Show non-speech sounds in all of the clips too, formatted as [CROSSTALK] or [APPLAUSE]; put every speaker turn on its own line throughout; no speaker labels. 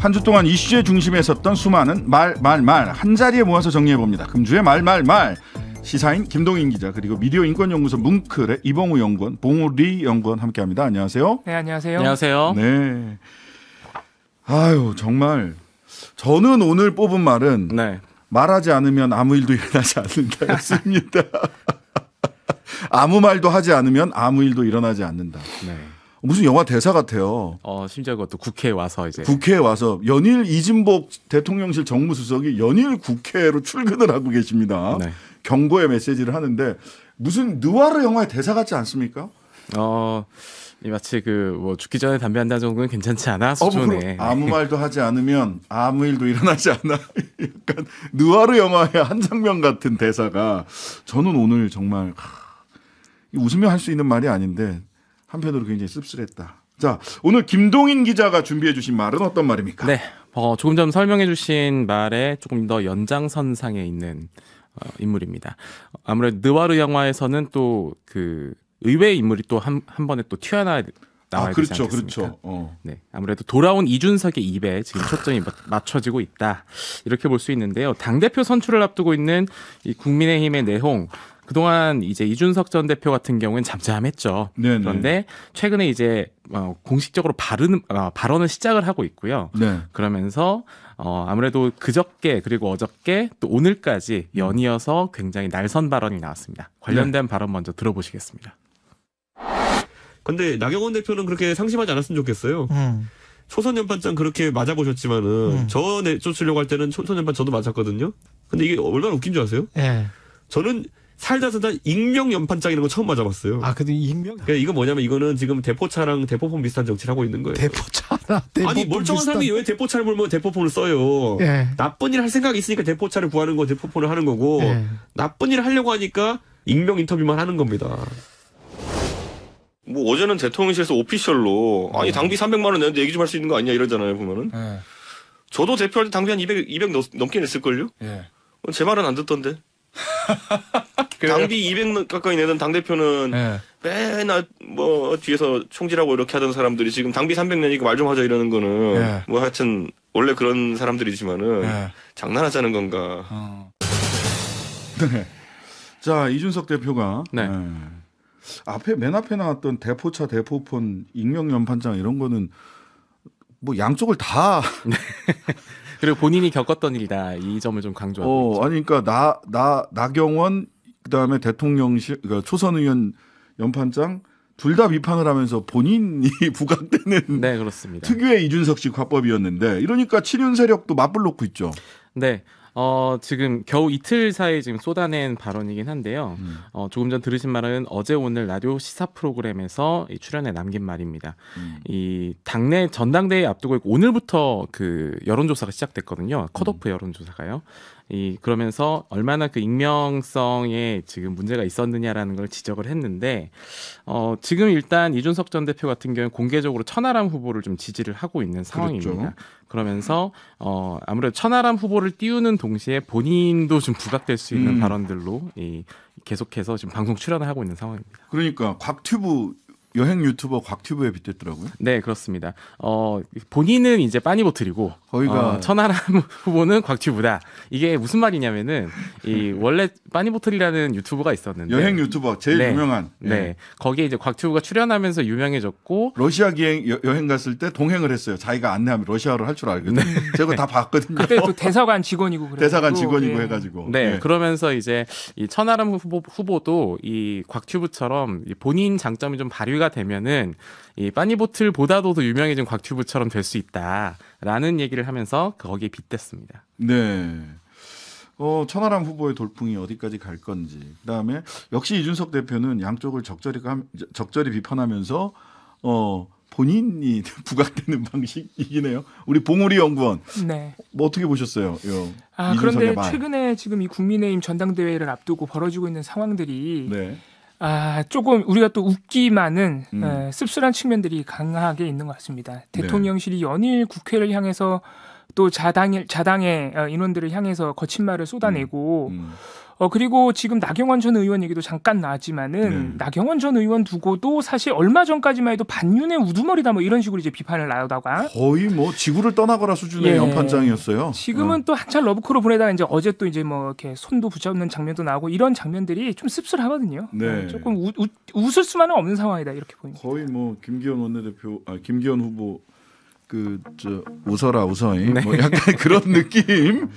한 주 동안 이슈의 중심에 섰던 수많은 말 말 말 한 자리에 모아서 정리해 봅니다. 금주의 말말말 시사인 김동인 기자 그리고 미디어 인권연구소 뭉클의 이봉우 연구원 봉우리 연구원 함께합니다. 안녕하세요. 네
안녕하세요. 안녕하세요.
네. 아유 정말 저는 오늘 뽑은 말은 네. 말하지 않으면 아무 일도 일어나지 않는다였습니다. [LAUGHS] 아무 말도 하지 않으면 아무 일도 일어나지 않는다. 네. 무슨 영화 대사 같아요.
어, 심지어 그것도 국회에 와서 이제. 국회에
와서 연일 이진복 대통령실 정무수석이 연일 국회로 출근을 하고 계십니다. 네. 경고의 메시지를 하는데 무슨 느와르 영화의 대사 같지 않습니까?
어, 마치 그 뭐 죽기 전에 담배 한단 정도는 괜찮지 않아 수준에 어, 뭐 아무
말도 하지 않으면 아무 일도 일어나지 않아 [LAUGHS] 약간 느와르 영화의 한 장면 같은 대사가 저는 오늘 정말 웃으며 할수 있는 말이 아닌데 한편으로 굉장히 씁쓸했다. 자, 오늘 김동인 기자가 준비해 주신 말은 어떤
말입니까? 네. 어, 조금 전 설명해 주신 말에 조금 더 연장선상에 있는 어, 인물입니다. 아무래도 느와르 영화에서는 또 그 의외의 인물이 또 한 한 번에 또 튀어나와 나와야 아, 그렇죠, 되지 않겠습니까? 그렇죠. 어. 네, 아무래도 돌아온 이준석의 입에 지금 초점이 맞춰지고 있다 이렇게 볼 수 있는데요. 당 대표 선출을 앞두고 있는 이 국민의힘의 내홍 그동안 이제 이준석 전 대표 같은 경우는 잠잠했죠. 네네. 네. 그런데 최근에 이제 어, 공식적으로 발언, 어, 발언을 시작을 하고 있고요. 네. 그러면서 어, 아무래도 그저께 그리고 어저께 또 오늘까지 음. 연이어서 굉장히 날선 발언이 나왔습니다. 관련된 네. 발언 먼저 들어보시겠습니다.
근데 나경원 대표는 그렇게 상심하지 않았으면 좋겠어요. 음. 초선 연판장 그렇게 맞아보셨지만은 음. 저 내쫓으려고 할 때는 초선 연판 저도 맞았거든요. 근데 이게 얼마나 웃긴 줄 아세요? 예. 저는 살다 살다 익명 연판장이라는 거 처음 맞아봤어요. 아, 근데 익명? 그러니까 이거 뭐냐면 이거는 지금 대포차랑 대포폰 비슷한 정치를 하고 있는 거예요. 대포차나
대포폰 아니, 멀쩡한 비슷한... 사람이 왜
대포차를 몰면 대포폰을 써요. 예. 나쁜 일 할 생각이 있으니까 대포차를 구하는 거, 대포폰을 하는 거고 예. 나쁜 일을 하려고 하니까 익명 인터뷰만 하는 겁니다. 뭐 어제는 대통령실에서 오피셜로 아니 어. 당비 300만 원 내는데 얘기 좀 할 수 있는 거 아니냐 이러잖아요 보면은 예. 저도 대표할 때 당비 한 200, 200 넘, 게 냈을걸요? 예. 제 말은 안 듣던데 [LAUGHS] 그 당비 200만 가까이 내던 당 대표는 예. 맨날 뭐 뒤에서 총질하고 이렇게 하던 사람들이 지금 당비 3 0 0년이까말 좀 하자 이러는 거는 예. 뭐 하여튼 원래 그런 사람들이지만은 예. 장난하자는 건가.
어. [LAUGHS] 네. 자 이준석 대표가 네. 예. 앞에 맨 앞에 나왔던 대포차 대포폰 익명 연판장 이런 거는 뭐 양쪽을 다 [LAUGHS] 네.
그리고 본인이 겪었던 일이다 이 점을 좀 강조하고
어, 아니 그러니까 나 나 나경원 그다음에 대통령실 그러니까 초선 의원 연판장 둘 다 비판을 하면서 본인이 [LAUGHS] 부각되는 네, 그렇습니다. 특유의 이준석 씨 화법이었는데 이러니까 친윤 세력도 맞불 놓고 있죠.
네. 어, 지금 겨우 이틀 사이 지금 쏟아낸 발언이긴 한데요. 음. 어, 조금 전 들으신 말은 어제 오늘 라디오 시사 프로그램에서 이 출연에 남긴 말입니다. 음. 이 당내 전당대회 앞두고 있고 오늘부터 그 여론조사가 시작됐거든요. 컷오프 음. 여론조사가요. 이 그러면서 얼마나 그 익명성에 지금 문제가 있었느냐라는 걸 지적을 했는데 어 지금 일단 이준석 전 대표 같은 경우는 공개적으로 천하람 후보를 좀 지지를 하고 있는 그렇죠. 상황입니다. 그렇죠. 그러면서 어 아무래도 천하람 후보를 띄우는 동시에 본인도 좀 부각될 수 있는 음. 발언들로 이 계속해서 지금 방송 출연을 하고 있는 상황입니다. 그러니까 곽튜브 여행 유튜버 곽튜브에 빗댔더라고요. 네, 그렇습니다. 어, 본인은 이제 빠니보틀이고 거기가 어, 천하람 [LAUGHS] 후보는 곽튜브다. 이게 무슨 말이냐면은 이 원래 빠니보틀이라는 유튜버가 있었는데 여행 유튜버 제일 네, 유명한 네. 네. 거기에 이제 곽튜브가
출연하면서 유명해졌고 러시아 기행 여, 행 갔을 때 동행을 했어요. 자기가 안내하면 러시아를 할줄 알거든요. 네. [LAUGHS] 제가 다 봤거든요. 그때 또 대사관
직원이고 그래 대사관 직원이고 예. 네. 해 가지고. 네,
그러면서 이제 이 천하람 후보, 후보도 이 곽튜브처럼 본인 장점이 좀 발휘 보트가 되면은 이 빠니보틀보다도 더 유명해진 곽튜브처럼 될 수 있다라는 얘기를 하면서 거기에 빗댔습니다.
네. 어, 천하람 후보의 돌풍이 어디까지 갈 건지. 그다음에 역시 이준석 대표는 양쪽을 적절히 적절히 비판하면서 어 본인이 [LAUGHS] 부각되는 방식이네요 우리 봉우리 연구원. 네. 뭐 어떻게 보셨어요? 요 아, 그런데 말.
최근에 지금 이 국민의힘 전당대회를 앞두고 벌어지고 있는 상황들이 네. 아, 조금 우리가 또 웃기만은 음. 에, 씁쓸한 측면들이 강하게 있는 것 같습니다. 네. 대통령실이 연일 국회를 향해서 또 자당의, 자당의 어, 인원들을 향해서 거친 말을 쏟아내고 음. 음. 어 그리고 지금 나경원 전 의원 얘기도 잠깐 나왔지만은 네. 나경원 전 의원 두고도 사실 얼마 전까지만 해도 반윤의 우두머리다 뭐 이런 식으로 이제 비판을 나오다가
거의 뭐
지구를 떠나거라 수준의 예. 연판장이었어요. 지금은 어. 또 한참 러브콜을 보내다가 이제 어제 또 이제 뭐 이렇게 손도 붙잡는 장면도 나오고 이런 장면들이 좀 씁쓸하거든요. 네. 어, 조금 우, 우, 웃을 수만은 없는 상황이다
이렇게 보입니다. 거의 뭐 김기현 원내대표 아 김기현 후보 그저 웃어라
웃어이 네. 뭐 약간 [LAUGHS] 그런
느낌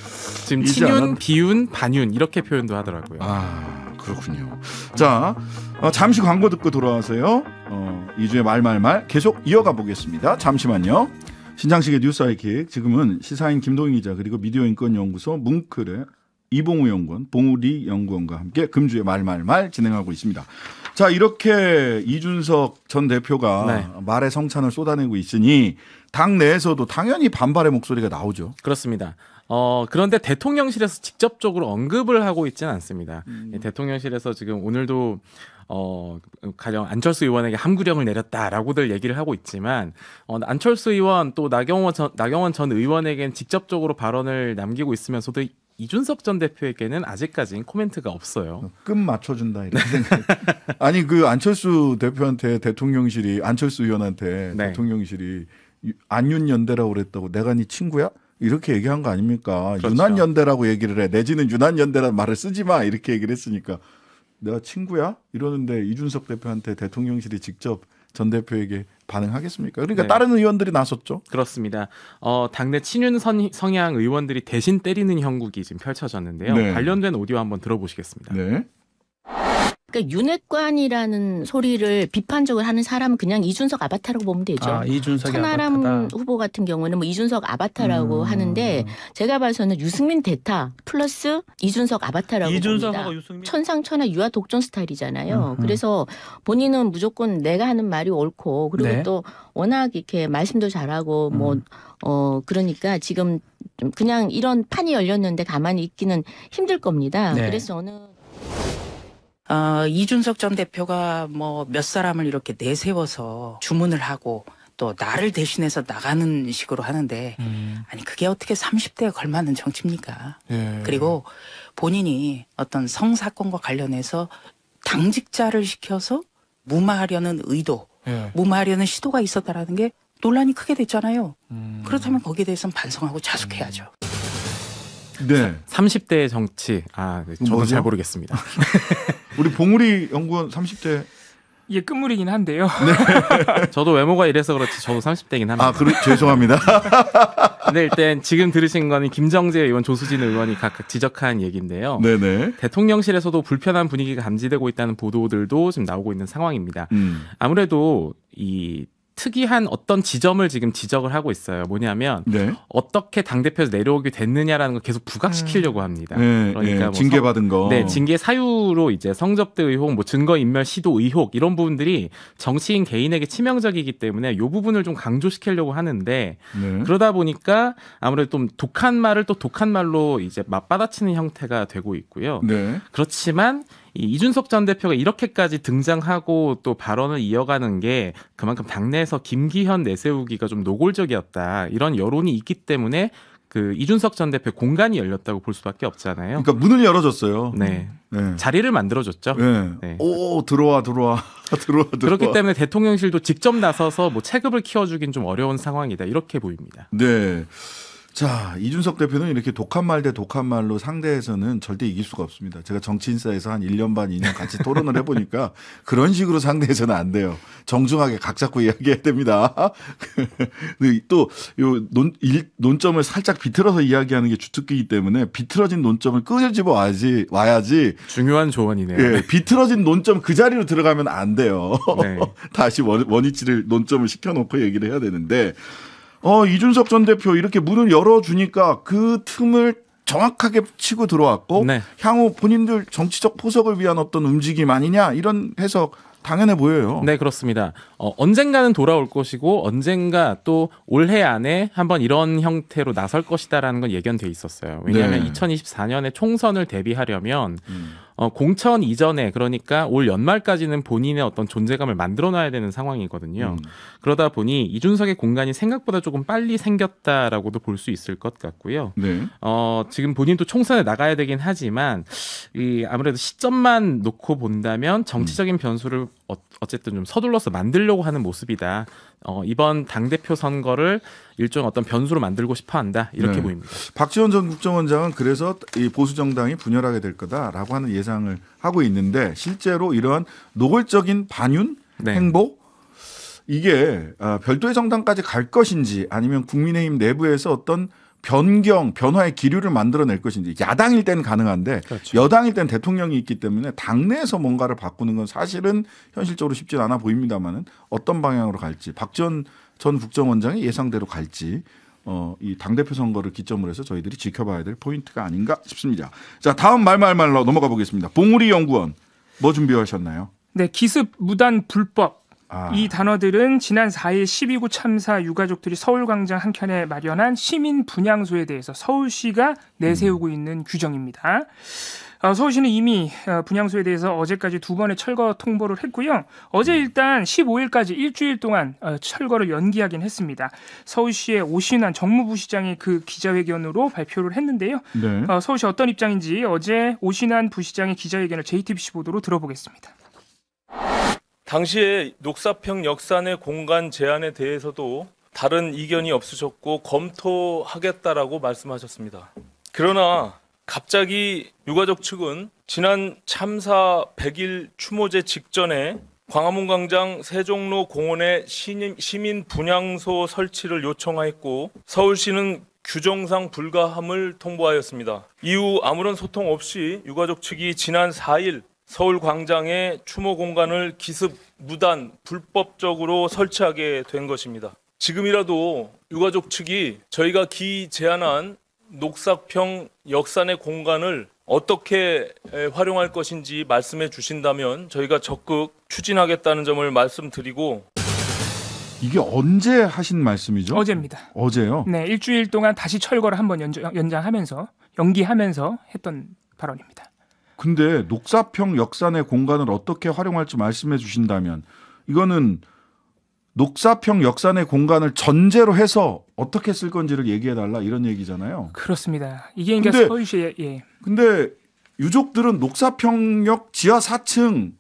지금 친윤 비윤 반윤 이렇게 표현도
하더라고요. 아 그렇군요. 자 어, 잠시 광고 듣고 돌아와서요. 어, 이주에 말말말 계속 이어가 보겠습니다. 잠시만요. 신장식의 뉴스 아이킥 지금은 시사인 김동희 기자 그리고 미디어 인권 연구소 문클의 이봉우 연구원, 봉우리 연구원과 함께 금주의 말말말 진행하고 있습니다. 자, 이렇게 이준석 전 대표가 네. 말의 성찬을 쏟아내고 있으니 당 내에서도 당연히 반발의 목소리가 나오죠. 그렇습니다.
어, 그런데 대통령실에서 직접적으로 언급을 하고 있지는 않습니다. 음. 예, 대통령실에서 지금 오늘도 어, 가령 안철수 의원에게 함구령을 내렸다라고들 얘기를 하고 있지만, 어, 안철수 의원 또 나경원 전, 나경원 전 의원에겐 직접적으로 발언을 남기고 있으면서도 이준석 전 대표에게는 아직까지는
코멘트가 없어요. 끔 맞춰준다 이런 생각. [LAUGHS] 아니 그 안철수 대표한테 대통령실이 안철수 의원한테 네. 대통령실이 안윤 연대라고 그랬다고 내가 네 친구야? 이렇게 얘기한 거 아닙니까? 그렇죠. 유난 연대라고 얘기를 해. 내지는 유난 연대라는 말을 쓰지 마 이렇게 얘기를 했으니까 내가 친구야 이러는데 이준석 대표한테 대통령실이 직접 전 대표에게 반응하겠습니까? 그러니까 네. 다른 의원들이 나섰죠.
그렇습니다. 어, 당내 친윤 선, 성향 의원들이 대신 때리는 형국이 지금 펼쳐졌는데요. 네. 관련된 오디오 한번 들어보시겠습니다. 네.
그러니까 윤핵관이라는 소리를 비판적으로 하는 사람은 그냥 이준석 아바타라고 보면 되죠. 아, 이준석 천하람 아바타다. 후보 같은 경우는 뭐 이준석 아바타라고 음. 하는데 제가 봐서는 유승민 대타 플러스 이준석 아바타라고 이준석하고 봅니다. 유승민. 천상천하 유아 독존 스타일이잖아요. 음, 음. 그래서 본인은 무조건 내가 하는 말이 옳고 그리고 네. 또 워낙 이렇게 말씀도 잘하고 뭐, 음. 뭐 어, 그러니까 지금 그냥 이런 판이 열렸는데 가만히 있기는 힘들 겁니다. 네. 그래서 저는 어, 이준석 전 대표가 뭐 몇 사람을 이렇게 내세워서 주문을 하고 또 나를 대신해서 나가는 식으로 하는데 음. 아니 그게 어떻게 30대에 걸맞는 정치입니까?
예. 그리고
본인이 어떤 성 사건과 관련해서 당직자를 시켜서 무마하려는 의도, 예. 무마하려는 시도가 있었다라는 게 논란이 크게 됐잖아요. 음. 그렇다면 거기에 대해서는 반성하고 자숙해야죠. 음.
네. 30대 정치. 아, 네. 저는 뭐죠? 잘 모르겠습니다. [LAUGHS] 우리
봉우리 연구원 30대 이
끝물이긴 한데요.
네. [LAUGHS] 저도 외모가 이래서 그렇지 저도 30대긴 합니다. 아, 그래 죄송합니다. [LAUGHS] 근데 일단 지금 들으신 거는 김정재 의원, 조수진 의원이 각각 지적한 얘기인데요. 네네. 대통령실에서도 불편한 분위기가 감지되고 있다는 보도들도 지금 나오고 있는 상황입니다. 음. 아무래도 이 특이한 어떤 지점을 지금 지적을 하고 있어요. 뭐냐면 네. 어떻게 당 대표에서 내려오게 됐느냐라는 걸 계속 부각시키려고 음. 합니다. 네, 그러니까 네, 뭐 징계 받은 거, 네 징계 사유로 이제 성접대 의혹, 뭐 증거 인멸 시도 의혹 이런 부분들이 정치인 개인에게 치명적이기 때문에 이 부분을 좀 강조시키려고 하는데 네. 그러다 보니까 아무래도 좀 독한 말을 또 독한 말로 이제 맞받아치는 형태가 되고 있고요. 네. 그렇지만 이 이준석 전 대표가 이렇게까지 등장하고 또 발언을 이어가는 게 그만큼 당내에서 김기현 내세우기가 좀 노골적이었다 이런 여론이 있기 때문에 그 이준석 전 대표 공간이 열렸다고 볼 수밖에 없잖아요. 그러니까
문을 열어줬어요. 네.
네. 자리를 만들어줬죠. 네. 네.
오 들어와 들어와 [LAUGHS] 들어와 들어와. 그렇기 때문에
대통령실도 직접 나서서 뭐 체급을 키워주긴 좀 어려운 상황이다 이렇게 보입니다.
네. 자, 이준석 대표는 이렇게 독한 말 대 독한 말로 상대에서는 절대 이길 수가 없습니다. 제가 정치인사에서 한 1년 반, 2년 같이 토론을 해보니까 [LAUGHS] 그런 식으로 상대에서는 안 돼요. 정중하게 각 잡고 이야기해야 됩니다. [LAUGHS] 또, 요 논, 일, 논점을 살짝 비틀어서 이야기하는 게 주특기이기 때문에 비틀어진 논점을 끄집어 와야지, 와야지. 중요한 조언이네요. 예, 비틀어진 논점 그 자리로 들어가면 안 돼요. 네. [LAUGHS] 다시 원, 원위치를 논점을 시켜놓고 얘기를 해야 되는데 어, 이준석 전 대표 이렇게 문을 열어주니까 그 틈을 정확하게 치고 들어왔고 네. 향후 본인들 정치적 포석을 위한 어떤 움직임 아니냐 이런 해석 당연해 보여요.
네, 그렇습니다. 어, 언젠가는 돌아올 것이고 언젠가 또 올해 안에 한번 이런 형태로 나설 것이다라는 건 예견돼 있었어요. 왜냐하면 네. 2024년에 총선을 대비하려면 음. 어, 공천 이전에 그러니까 올 연말까지는 본인의 어떤 존재감을 만들어놔야 되는 상황이거든요. 음. 그러다 보니 이준석의 공간이 생각보다 조금 빨리 생겼다라고도 볼 수 있을 것 같고요. 네. 어, 지금 본인도 총선에 나가야 되긴 하지만 이 아무래도 시점만 놓고 본다면 정치적인 변수를 어, 어쨌든 좀 서둘러서 만들려고 하는 모습이다. 어, 이번 당대표 선거를 일종의 어떤 변수로 만들고
싶어 한다. 이렇게 네. 보입니다. 박지원 전 국정원장은 그래서 이 보수정당이 분열하게 될 거다라고 하는 예상을 하고 있는데 실제로 이러한 노골적인 반윤, 네. 행보, 이게 아, 별도의 정당까지 갈 것인지 아니면 국민의힘 내부에서 어떤 변경, 변화의 기류를 만들어낼 것인지 야당일 때는 가능한데 그렇죠. 여당일 때는 대통령이 있기 때문에 당내에서 뭔가를 바꾸는 건 사실은 현실적으로 쉽진 않아 보입니다만은 어떤 방향으로 갈지 박 전 전 국정원장이 예상대로 갈지 어, 이 당대표 선거를 기점으로 해서 저희들이 지켜봐야 될 포인트가 아닌가 싶습니다. 자, 다음 말말말로 넘어가 보겠습니다. 봉우리 연구원, 뭐 준비하셨나요?
네, 기습 무단 불법 아. 이 단어들은 지난 4일 12구 참사 유가족들이 서울광장 한켠에 마련한 시민 분향소에 대해서 서울시가 내세우고 음. 있는 규정입니다. 어, 서울시는 이미 어, 분향소에 대해서 어제까지 두 번의 철거 통보를 했고요. 어제 음. 일단 15일까지 일주일 동안 어, 철거를 연기하긴 했습니다. 서울시의 오신환 정무부 시장이 그 기자회견으로 발표를 했는데요. 네. 서울시 어떤 입장인지 어제 오신환 부시장의 기자회견을 JTBC 보도로 들어보겠습니다. 당시에 녹사평 역산의 공간 제한에 대해서도 다른 이견이 없으셨고 검토하겠다라고 말씀하셨습니다. 그러나 갑자기 유가족 측은 지난 참사 100일 추모제 직전에 광화문 광장 세종로 공원에 시민 분향소 설치를 요청하였고 서울시는 규정상 불가함을 통보하였습니다. 이후 아무런 소통 없이 유가족 측이 지난 4일 서울 광장에 추모 공간을 기습 무단 불법적으로 설치하게 된 것입니다. 지금이라도 유가족 측이 저희가 기 제안한 녹사평 역산의 공간을 어떻게 활용할 것인지 말씀해 주신다면 저희가 적극 추진하겠다는 점을 말씀드리고
이게 언제 하신 말씀이죠? 어제입니다. 어제요? 네, 일주일
동안 다시 철거를 한번 연장, 하면서 연기하면서 했던 발언입니다.
근데 녹사평 역산의 공간을 어떻게 활용할지 말씀해 주신다면 이거는 녹사평 역산의 공간을 전제로 해서 어떻게 쓸 건지를 얘기해 달라 이런 얘기잖아요.
그렇습니다. 이게 그러니까 서울시 예.
근데 유족들은 녹사평역 지하 4층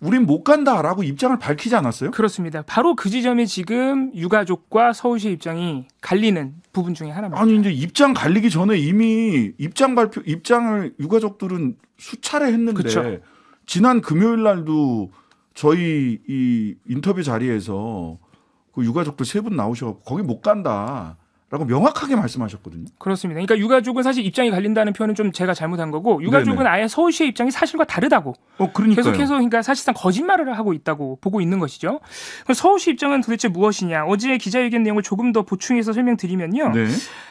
우린 못 간다라고 입장을 밝히지 않았어요?
그렇습니다. 바로 그 지점이 지금 유가족과 서울시 입장이 갈리는
부분 중에 하나입니다. 아니 이제 입장 갈리기 전에 이미 입장 발표 입장을 유가족들은 수차례 했는데 그쵸? 지난 금요일 날도 저희 이 인터뷰 자리에서 그 유가족들 세 분 나오셔 갖고 거기 못 간다. 라고 명확하게 말씀하셨거든요.
그렇습니다. 그러니까 유가족은 사실 입장이 갈린다는 표현은 좀 제가 잘못한 거고 유가족은 네네. 아예 서울시의 입장이 사실과 다르다고 어, 그러니까 계속해서 그러니까 사실상 거짓말을 하고 있다고 보고 있는 것이죠. 그럼 서울시 입장은 도대체 무엇이냐? 어제 기자회견 내용을 조금 더 보충해서 설명드리면요. 네.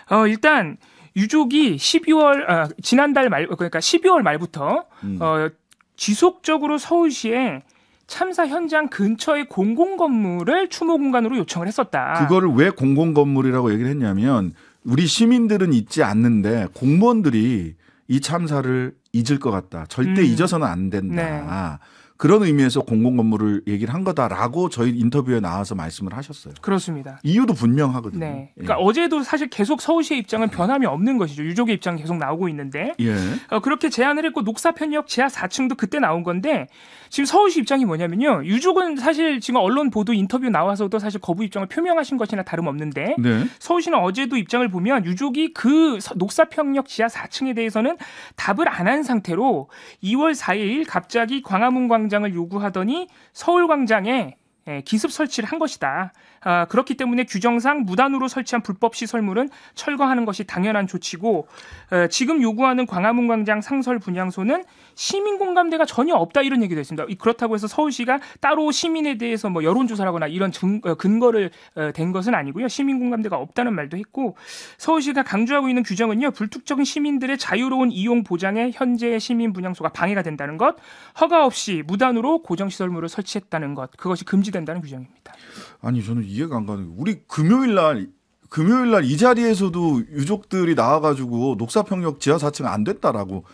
어, 일단 유족이 12월 아, 지난달 말 그러니까 12월 말부터 음. 어, 지속적으로 서울시에 참사 현장 근처의 공공 건물을 추모 공간으로 요청을 했었다.
그거를 왜 공공 건물이라고 얘기를 했냐면 우리 시민들은 잊지 않는데 공무원들이 이 참사를 잊을 것 같다. 절대 음. 잊어서는 안 된다. 네. 그런 의미에서 공공 건물을 얘기를 한 거다라고 저희 인터뷰에 나와서 말씀을 하셨어요.
그렇습니다.
이유도 분명하거든요. 네. 예. 그러니까
예. 어제도 사실 계속 서울시의 입장은 변함이 없는 것이죠. 유족의 입장 계속 나오고 있는데 예. 어, 그렇게 제안을 했고 녹사편역 지하 4층도 그때 나온 건데 지금 서울시 입장이 뭐냐면요. 유족은 사실 지금 언론 보도 인터뷰 나와서도 사실 거부 입장을 표명하신 것이나 다름없는데 네. 서울시는 어제도 입장을 보면 유족이 그 녹사평역 지하 4층에 대해서는 답을 안 한 상태로 2월 4일 갑자기 광화문 광장을 요구하더니 서울 광장에 예, 기습 설치를 한 것이다. 아, 그렇기 때문에 규정상 무단으로 설치한 불법 시설물은 철거하는 것이 당연한 조치고 에, 지금 요구하는 광화문 광장 상설 분향소는 시민 공감대가 전혀 없다 이런 얘기도 했습니다. 그렇다고 해서 서울시가 따로 시민에 대해서 뭐 여론조사라거나 이런 증, 어, 근거를 에, 어, 된 것은 아니고요. 시민 공감대가 없다는 말도 했고 서울시가 강조하고 있는 규정은요. 불특정 시민들의 자유로운 이용 보장에 현재의 시민 분향소가 방해가 된다는 것, 허가 없이 무단으로 고정시설물을 설치했다는 것, 그것이 금지된다는
규정입니다. 아니 저는 이해가 안 가는 게 우리 금요일 날 금요일 날 이 자리에서도 유족들이 나와가지고 녹사평역 지하 4층 안 됐다라고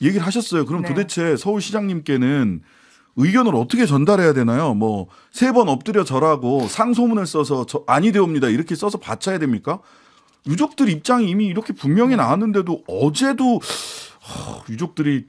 얘기를 하셨어요. 그럼 네. 도대체 서울시장님께는 의견을 어떻게 전달해야 되나요? 뭐 세 번 엎드려 절하고 상소문을 써서 저 아니 되옵니다 이렇게 써서 받쳐야 됩니까? 유족들 입장이 이미 이렇게 분명히 네. 나왔는데도 어제도 허, 유족들이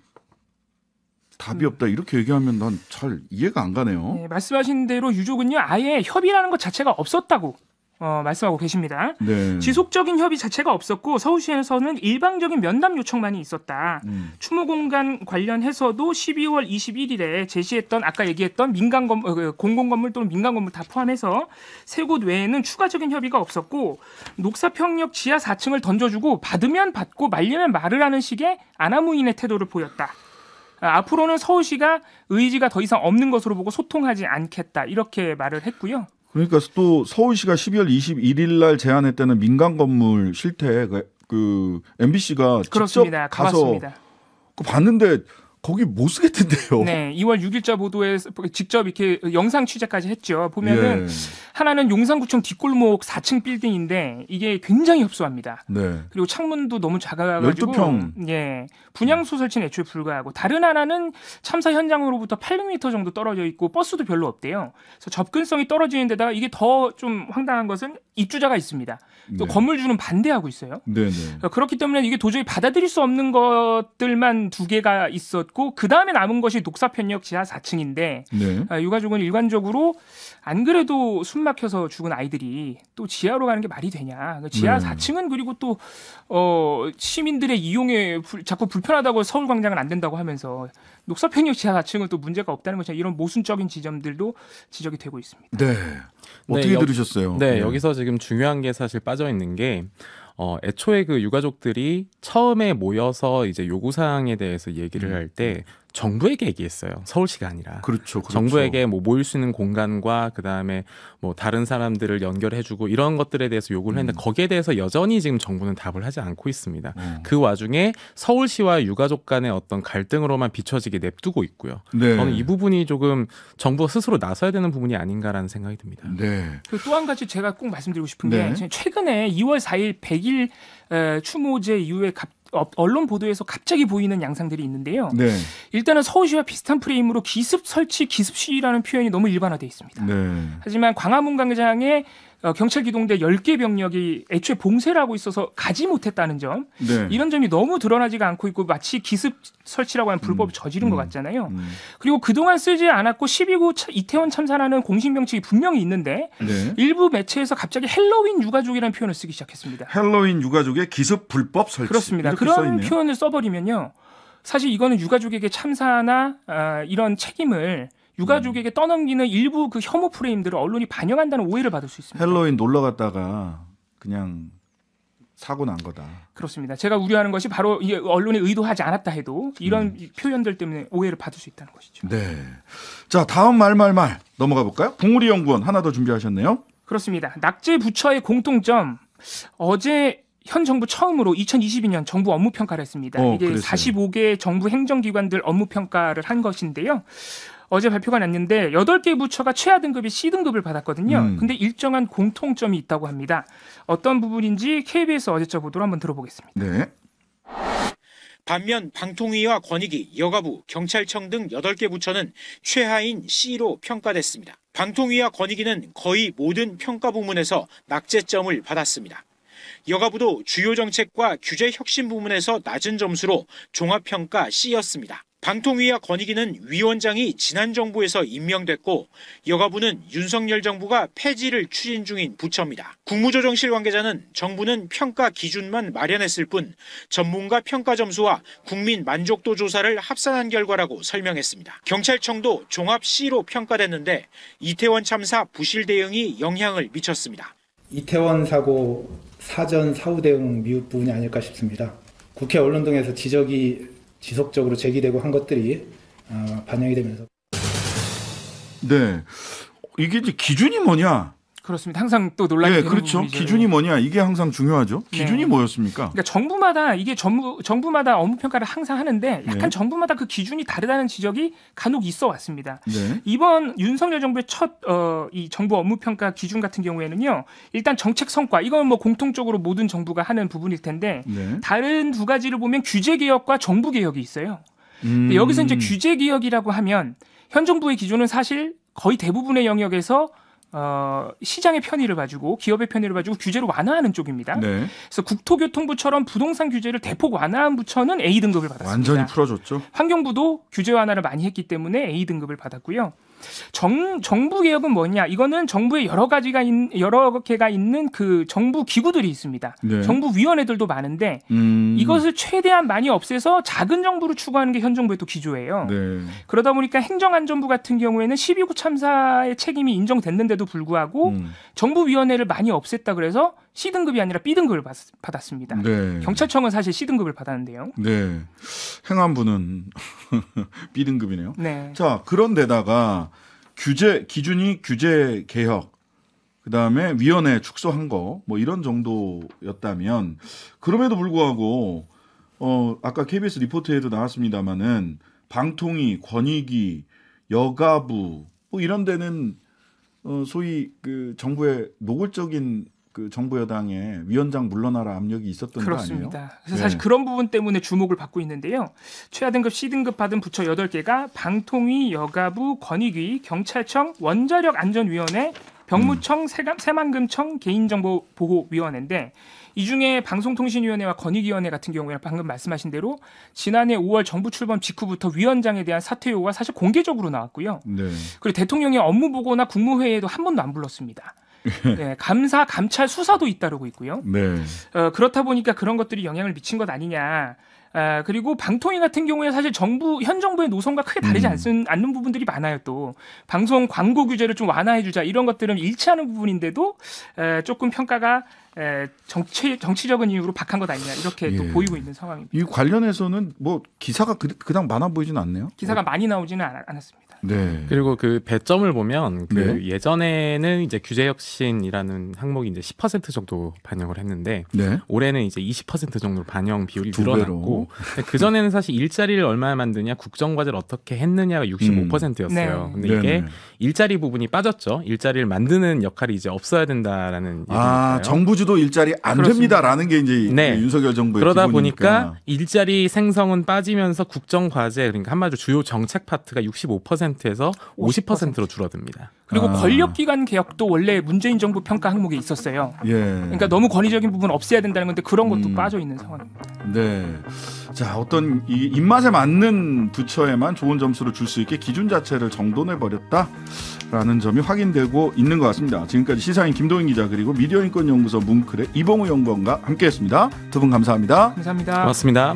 답이 없다 이렇게 얘기하면 난 잘 이해가 안 가네요. 네,
말씀하신 대로 유족은요 아예 협의라는 것 자체가 없었다고 어, 말씀하고 계십니다. 네. 지속적인 협의 자체가 없었고 서울시에서는 일방적인 면담 요청만이 있었다. 음. 추모 공간 관련해서도 12월 21일에 제시했던 아까 얘기했던 민간 건 어, 그 공공 건물 또는 민간 건물 다 포함해서 세 곳 외에는 추가적인 협의가 없었고 녹사평역 지하 4층을 던져주고 받으면 받고 말리면 말을 하는 식의 아나무인의 태도를 보였다. 아, 앞으로는 서울시가 의지가 더 이상 없는 것으로 보고 소통하지 않겠다 이렇게 말을 했고요.
그러니까 또 서울시가 12월 21일 날 제안했다는 민간 건물 실태 그, 그 MBC가 그렇습니다. 가서 그 봤는데 거기 못 쓰겠던데요. 네,
2월 6일자 보도에 직접 이렇게 영상 취재까지 했죠. 보면은 예. 하나는 용산구청 뒷골목 4층 빌딩인데 이게 굉장히 협소합니다. 네. 그리고 창문도 너무 작아가지고 12평. 예, 분양 소설친 애초에 불과하고 다른 하나는 참사 현장으로부터 800m 정도 떨어져 있고 버스도 별로 없대요. 그래서 접근성이 떨어지는 데다가 이게 더 좀 황당한 것은 입주자가 있습니다. 또 네. 건물주는 반대하고 있어요.
네네. 네. 그러니까
그렇기 때문에 이게 도저히 받아들일 수 없는 것들만 두 개가 있었고 그 다음에 남은 것이 녹사편역 지하 4층인데 네. 아, 유가족은 일관적으로 안 그래도 숨 막혀서 죽은 아이들이 또 지하로 가는 게 말이 되냐? 그러니까 지하 네. 4층은 그리고 또 어, 시민들의 이용에 불, 자꾸 불편하다고 서울광장은 안 된다고 하면서 녹사평역 지하층은 또 문제가 없다는 것이 이런 모순적인 지점들도 지적이 되고 있습니다.
네. 네 어떻게 네, 들으셨어요? 네, 네, 여기서 지금 중요한 게 사실 빠져 있는 게 어, 애초에 그 유가족들이 처음에 모여서 이제 요구사항에 대해서 얘기를 음. 할때 정부에게 얘기했어요. 서울시가 아니라. 그렇죠. 그렇죠. 정부에게 뭐 모일 수 있는 공간과 그다음에 뭐 다른 사람들을 연결해 주고 이런 것들에 대해서 요구를 했는데 음. 거기에 대해서 여전히 지금 정부는 답을 하지 않고 있습니다. 음. 그 와중에 서울시와 유가족 간의 어떤 갈등으로만 비춰지게 냅두고 있고요. 네. 저는 이 부분이 조금 정부가 스스로 나서야 되는 부분이 아닌가라는 생각이 듭니다. 네.
그 또한 가지 제가 꼭 말씀드리고 싶은 네. 게 최근에 2월 4일 100일 추모제 이후에 갑 언론 보도에서 갑자기 보이는 양상들이 있는데요. 네. 일단은 서울시와 비슷한 프레임으로 기습 설치 기습 시위라는 표현이 너무 일반화돼 있습니다. 네. 하지만 광화문 광장에 어, 경찰 기동대 10개 병력이 애초에 봉쇄를 하고 있어서 가지 못했다는 점 네. 이런 점이 너무 드러나지가 않고 있고 마치 기습 설치라고 하는 불법을 음. 저지른 음. 것 같잖아요. 음. 그리고 그동안 쓰지 않았고 12구 이태원 참사라는 공식 명칭이 분명히 있는데 네. 일부 매체에서 갑자기 헬로윈 유가족이라는 표현을 쓰기 시작했습니다.
헬로윈 유가족의 기습 불법 설치 그렇습니다. 그런 표현을
써버리면요. 사실 이거는 유가족에게 참사나 아, 이런 책임을 유가족에게 떠넘기는 일부 그 혐오 프레임들을 언론이 반영한다는 오해를 받을 수 있습니다.
헬로윈 놀러 갔다가 그냥 사고 난 거다.
그렇습니다. 제가 우려하는 것이 바로 이 언론이 의도하지 않았다 해도 이런 음. 표현들 때문에 오해를 받을 수 있다는 것이죠.
네. 자 다음 말 말 말 넘어가 볼까요? 봉우리 연구원 하나 더 준비하셨네요.
그렇습니다. 낙제 부처의 공통점 어제 현 정부 처음으로 2022년 정부 업무 평가를 했습니다. 어, 이게 그랬어요. 45개 정부 행정기관들 업무 평가를 한 것인데요. 어제 발표가 났는데 8개 부처가 최하 등급이 C등급을 받았거든요. 음. 근데 일정한 공통점이 있다고 합니다. 어떤 부분인지 KBS 어제자 보도를 한번 들어보겠습니다. 네. 반면 방통위와 권익위, 여가부, 경찰청 등 8개 부처는 최하인 C로 평가됐습니다. 방통위와 권익위는 거의 모든 평가 부문에서 낙제점을 받았습니다. 여가부도 주요 정책과 규제 혁신 부문에서 낮은 점수로 종합평가 C였습니다. 방통위와 권익위는 위원장이 지난 정부에서 임명됐고 여가부는 윤석열 정부가 폐지를 추진 중인 부처입니다. 국무조정실 관계자는 정부는 평가 기준만 마련했을 뿐 전문가 평가 점수와 국민 만족도 조사를 합산한 결과라고 설명했습니다. 경찰청도 종합 C로 평가됐는데 이태원 참사 부실 대응이 영향을 미쳤습니다.
이태원 사고 사전 사후 대응
미흡 부분이 아닐까 싶습니다. 국회 언론 등에서 지적이 지속적으로 제기되고 한 것들이
어, 반영이 되면서 네 이게 이제 기준이 뭐냐
그렇습니다. 항상 또 논란이 네, 되는 그렇죠. 부분이죠. 기준이
예. 뭐냐 이게 항상 중요하죠. 네. 기준이 네. 뭐였습니까? 그러니까
정부마다 이게 정부 정부마다 업무 평가를 항상 하는데 네. 약간 네. 정부마다 그 기준이 다르다는 지적이 간혹 있어 왔습니다. 네. 이번 윤석열 정부의 첫이 어 정부 업무 평가 기준 같은 경우에는요. 일단 정책 성과 이건 뭐 공통적으로 모든 정부가 하는 부분일 텐데 네. 다른 두 가지를 보면 규제 개혁과 정부 개혁이 있어요. 음. 여기서 이제 음. 규제 개혁이라고 하면 현 정부의 기준은 사실 거의 대부분의 영역에서 어, 시장의 편의를 봐주고 기업의 편의를 봐주고 규제를 완화하는 쪽입니다. 네. 그래서 국토교통부처럼 부동산 규제를 대폭 완화한 부처는 A 등급을 받았습니다. 완전히 풀어줬죠. 환경부도 규제 완화를 많이 했기 때문에 A 등급을 받았고요. 정, 정부 개혁은 뭐냐? 이거는 정부의 여러 가지가 있, 여러 개가 있는 그 정부 기구들이 있습니다. 네. 정부 위원회들도 많은데 음. 이것을 최대한 많이 없애서 작은 정부를 추구하는 게 현 정부의 또 기조예요. 네. 그러다 보니까 행정안전부 같은 경우에는 12구 참사의 책임이 인정됐는데도 불구하고 음. 정부 위원회를 많이 없앴다 그래서 C등급이 아니라 B등급을 받, 받았습니다. 네. 경찰청은 사실 C등급을 받았는데요.
네. 행안부는 [LAUGHS] B등급이네요. 네. 자, 그런데다가 규제 기준이 규제 개혁 그다음에 위원회 축소한 거 뭐 이런 정도였다면 그럼에도 불구하고 어 아까 KBS 리포트에도 나왔습니다마는 방통위, 권익위, 여가부 뭐 이런 데는 어 소위 그 정부의 노골적인 그 정부 여당의 위원장 물러나라 압력이 있었던 그렇습니다. 거 아니에요? 그래서 네. 사실
그런 부분 때문에 주목을 받고 있는데요. 최하등급 C등급 받은 부처 8개가 방통위, 여가부, 권익위, 경찰청, 원자력안전위원회, 병무청, 음. 세만금청 개인정보보호위원회인데 이 중에 방송통신위원회와 권익위원회 같은 경우에 방금 말씀하신 대로 지난해 5월 정부 출범 직후부터 위원장에 대한 사퇴 요구가 사실 공개적으로 나왔고요. 네. 그리고 대통령의 업무 보고나 국무회의에도 한 번도 안 불렀습니다. [LAUGHS] 네, 감사 감찰 수사도 잇따르고 있고요. 네. 어, 그렇다 보니까 그런 것들이 영향을 미친 것 아니냐. 아, 그리고 방통위 같은 경우에 사실 정부 현 정부의 노선과 크게 다르지 음. 않는, 않는 부분들이 많아요. 또 방송 광고 규제를 좀 완화해주자 이런 것들은 일치하는 부분인데도 에, 조금 평가가 에, 정치 정치적인 이유로 박한 것 아니냐 이렇게 예. 또 보이고 있는 상황입니다.
이 관련해서는 뭐 기사가 그, 그닥 많아 보이진 않네요.
기사가 어. 많이 나오지는 않, 않았습니다.
네. 그리고 그 배점을 보면 그 네.
예전에는
이제 규제 혁신이라는 항목이 이제 10% 정도 반영을 했는데 네. 올해는 이제 20% 정도 로 반영 비율이 늘어났고 그 전에는 사실 일자리를 얼마나 만드냐 국정 과제를 어떻게 했느냐가 65%였어요. 음. 네. 근데 이게 일자리 부분이 빠졌죠. 일자리를 만드는 역할이 이제 없어야 된다라는 아, 정부
주도 일자리 안 그렇습니다. 됩니다라는 게 이제 네.
윤석열 정부의 그러다 기본이니까. 보니까 일자리 생성은 빠지면서 국정 과제 그러니까 한마디로 주요 정책 파트가 65% 40%에서 50%로 줄어듭니다. 그리고 아.
권력기관 개혁도 원래 문재인 정부 평가 항목에 있었어요.
예. 그러니까
너무 권위적인 부분 없애야 된다는 건데 그런 것도 음. 빠져 있는 상황입니다.
네. 자, 어떤 이 입맛에 맞는 부처에만 좋은 점수를 줄 수 있게 기준 자체를 정돈해 버렸다라는 점이 확인되고 있는 것 같습니다. 지금까지 시사인 김동인 기자 그리고 미디어 인권 연구소 문클의 이봉우 연구원과 함께했습니다. 두 분 감사합니다. 감사합니다. 고맙습니다.